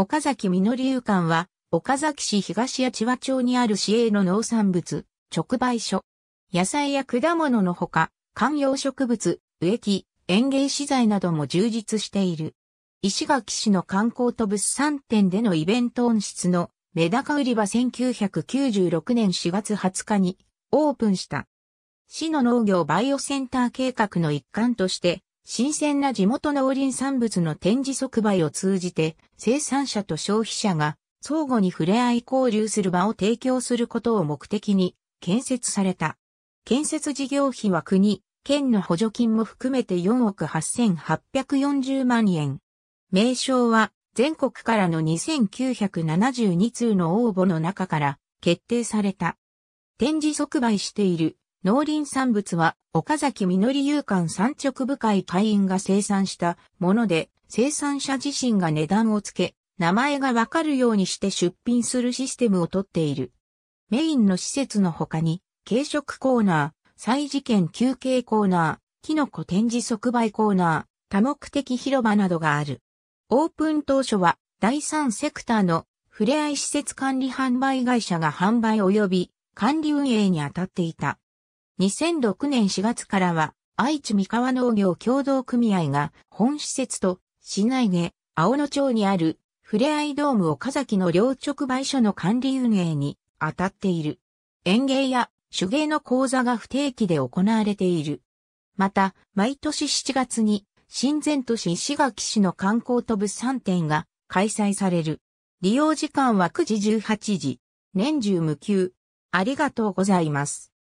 岡崎実遊館は、岡崎市東八千和町にある市営の農産物、直売所。野菜や果物のほか、観葉植物、植木、園芸資材なども充実している。石垣市の観光と物産展でのイベント温室のメダカ売り場1996年4月20日にオープンした。市の農業バイオセンター計画の一環として新鮮な地元農林産物の展示即売を通じて、生産者と消費者が相互に触れ合い交流する場を提供することを目的に建設された。建設事業費は国、県の補助金も含めて4億8840万円。名称は全国からの2972通の応募の中から決定された。展示即売している農林産物は岡崎実有館産直部会会員が生産したもので、生産者自身が値段をつけ、名前がわかるようにして出品するシステムをとっている。メインの施設の他に、軽食コーナー、祭事件休憩コーナー、キノコ展示即売コーナー、多目的広場などがある。オープン当初は、第三セクターのふれあい施設管理販売会社が販売及び管理運営に当たっていた。2006年4月からは、愛知三河農業協同組合が本施設と市内下青野町にあるふれあいドーム岡崎の両直売所の管理運営に当たっている。園芸や手芸の講座が不定期で行われている。また、毎年7月に新前都市石垣市の観光と物産展が開催される。利用時間は9時18時。年中無休。ありがとうございます。